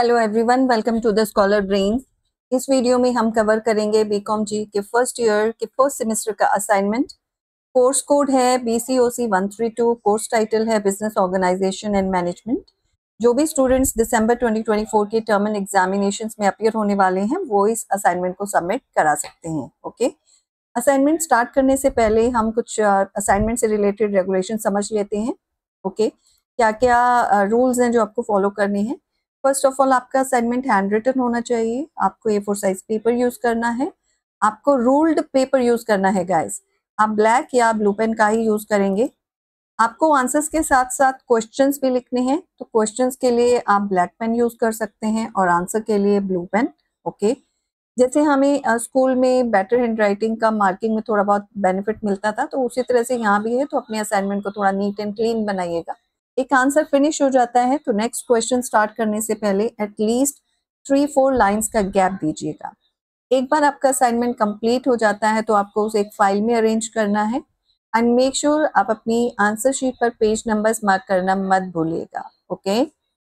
Hello everyone welcome to the scholar brain इस वीडियो में हम कवर करेंगे बीकॉम जी के फर्स्ट ईयर के फर्स्ट सेमेस्टर का असाइनमेंट कोर्स कोड है B C one three two course title है बिजनेस ऑर्गेनाइजेशन एंड मैनेजमेंट जो भी स्टूडेंट्स दिसंबर 2024 के टर्म एंड एग्जामिनेशन में अपियर होने वाले हैं वो इस असाइनमेंट को सबमिट करा सकते हैं ओके असाइनमेंट स्टार्ट करने से पहले हम कुछ असाइनमेंट से रिलेटेड रेगुलेशन समझ लेते हैं ओके क्या क्या रूल्स हैं जो आपको फॉलो करने हैं फर्स्ट ऑफ ऑल आपका असाइनमेंट हैंड रिटन होना चाहिए आपको A four size paper use करना है आपको रूल्ड पेपर यूज करना है गाइस आप ब्लैक या ब्लू पेन का ही यूज करेंगे आपको आंसर्स के साथ साथ क्वेश्चंस भी लिखने हैं तो क्वेश्चंस के लिए आप ब्लैक पेन यूज कर सकते हैं और आंसर के लिए ब्लू पेन ओके जैसे हमें स्कूल में बेटर हैंड राइटिंग का मार्किंग में थोड़ा बहुत बेनिफिट मिलता था तो उसी तरह से यहाँ भी है तो अपने असाइनमेंट को थोड़ा नीट एंड क्लीन बनाइएगा एक आंसर फिनिश हो जाता है तो नेक्स्ट क्वेश्चन स्टार्ट करने से पहले एटलीस्ट थ्री फोर लाइन्स का गैप दीजिएगा एक बार आपका असाइनमेंट कंप्लीट हो जाता है तो आपको उसे एक फाइल में अरेंज करना है एंड मेक श्योर आप अपनी आंसर शीट पर पेज नंबर्स मार्क करना मत भूलिएगा ओके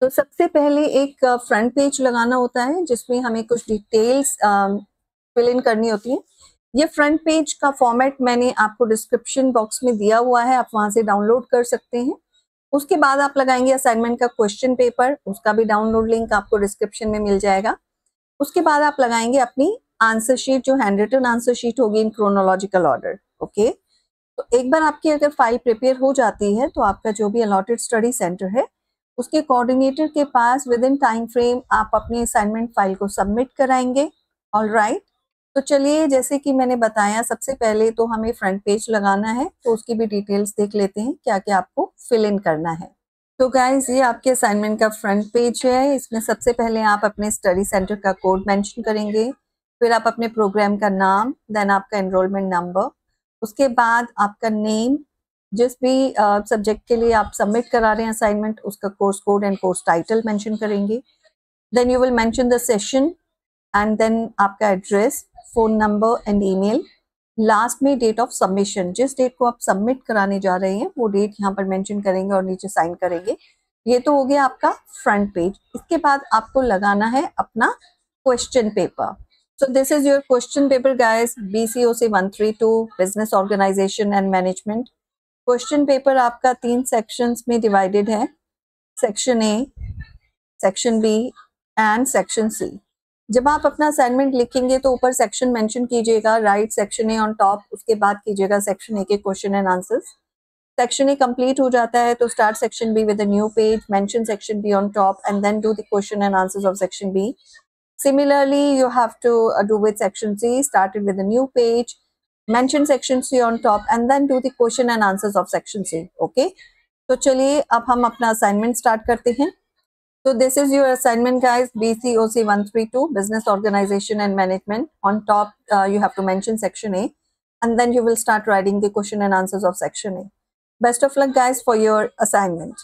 तो सबसे पहले एक फ्रंट पेज लगाना होता है जिसमें हमें कुछ डिटेल्स फिल इन करनी होती है ये फ्रंट पेज का फॉर्मेट मैंने आपको डिस्क्रिप्शन बॉक्स में दिया हुआ है आप वहां से डाउनलोड कर सकते हैं उसके बाद आप लगाएंगे असाइनमेंट का क्वेश्चन पेपर उसका भी डाउनलोड लिंक आपको डिस्क्रिप्शन में मिल जाएगा उसके बाद आप लगाएंगे अपनी आंसर शीट जो हैंड रिटन आंसर शीट होगी इन क्रोनोलॉजिकल ऑर्डर ओके तो एक बार आपकी अगर फाइल प्रिपेयर हो जाती है तो आपका जो भी अलॉटेड स्टडी सेंटर है उसके कोऑर्डिनेटर के पास विद इन टाइम फ्रेम आप अपनी असाइनमेंट फाइल को सबमिट कराएंगे ऑल राइट तो चलिए जैसे कि मैंने बताया सबसे पहले तो हमें फ्रंट पेज लगाना है तो उसकी भी डिटेल्स देख लेते हैं क्या क्या आपको फिल इन करना है तो गाइज ये आपके असाइनमेंट का फ्रंट पेज है इसमें सबसे पहले आप अपने स्टडी सेंटर का कोड मेंशन करेंगे फिर आप अपने प्रोग्राम का नाम देन आपका एनरोलमेंट नंबर उसके बाद आपका नेम जिस भी सब्जेक्ट uh, के लिए आप सबमिट करा रहे हैं असाइनमेंट उसका course code and course title mention करेंगे then you will mention the session and then आपका address phone number and email last में डेट ऑफ सबमिशन जिस डेट को आप सबमिट कराने जा रहे हैं वो डेट यहाँ पर मेंशन करेंगे और नीचे साइन करेंगे ये तो हो गया आपका फ्रंट पेज इसके बाद आपको लगाना है अपना question paper so this is your question paper guys three two business organisation and management question paper आपका तीन सेक्शंस में डिवाइडेड है section A section B and section C जब आप अपना असाइनमेंट लिखेंगे तो ऊपर सेक्शन मेंशन कीजिएगा right section A on top उसके बाद कीजिएगा सेक्शन ए के question and answers section A complete हो जाता है तो start section B with a new page mention section B on top and then do the question and answers of section B similarly you have to do with section C started with a new page mention section C on top and then do the question and answers of section C okay तो चलिए अब हम अपना assignment start करते हैं So this is your assignment guys, BCOC 132, Business Organization and Management. On top, uh, you have to mention section A and then you will start writing the question and answers of section A. Best of luck guys for your assignment.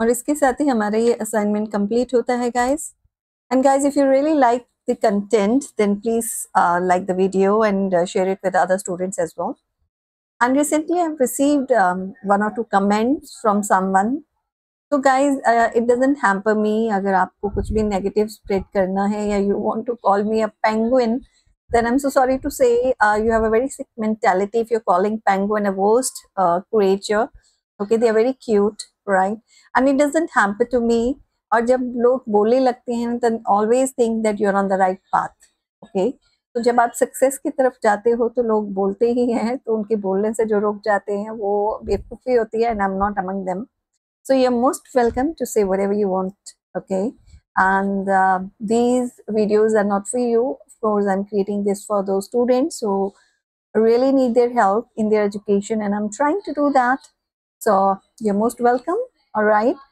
और इसके साथ ही हमारा ये assignment complete होता है guys and guys if you really like the content then please like the video and share it with other students as well and recently i've received um, one or two comments from someone so guys uh, it doesn't hamper me agar aapko kuch bhi negative spread karna hai ya you want to call me a penguin then i'm so sorry to say uh, you have a very sick mentality if you're calling penguin a worst uh, creature okay they are very cute right and it doesn't hamper to me Or जब लोग बोलने लगते then always think that you're on the right path. Okay. So तो जब आप success की तरफ जाते हो तो लोग बोलते ही हैं तो उनके बोलने से जो रुक जाते हैं वो बेवकूफ़ी होती है and I am not among them so you are most welcome to say whatever you want okay and uh, these videos are not for you of course i'm creating this for those students who really need their help in their education and i'm trying to do that so you're most welcome all right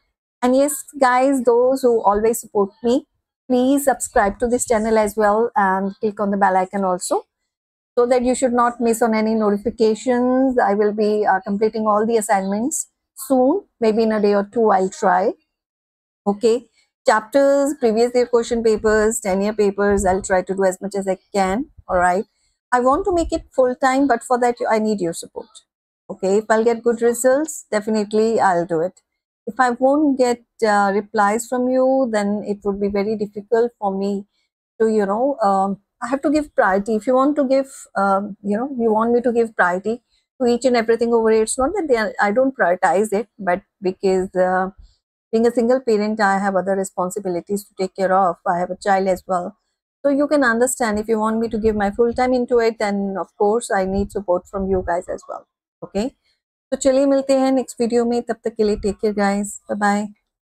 and yes guys those who always support me please subscribe to this channel as well and click on the bell icon also so that you should not miss on any notifications i will be uh, completing all the assignments soon maybe in a day or two i'll try okay chapters previous year question papers 10 year papers i'll try to do as much as i can all right i want to make it full time but for that i need your support Okay, if I'll get good results, definitely I'll do it. If I won't get uh, replies from you, then it would be very difficult for me to, you know, um, I have to give priority. If you want to give, um, you know, you want me to give priority to each and everything over it. It's not that are, I don't prioritize it, but because uh, being a single parent, I have other responsibilities to take care of. I have a child as well. So you can understand if you want me to give my full time into it, then of course I need support from you guys as well. Okay तो चलिए मिलते हैं next video में तब तक के लिए take care guys bye bye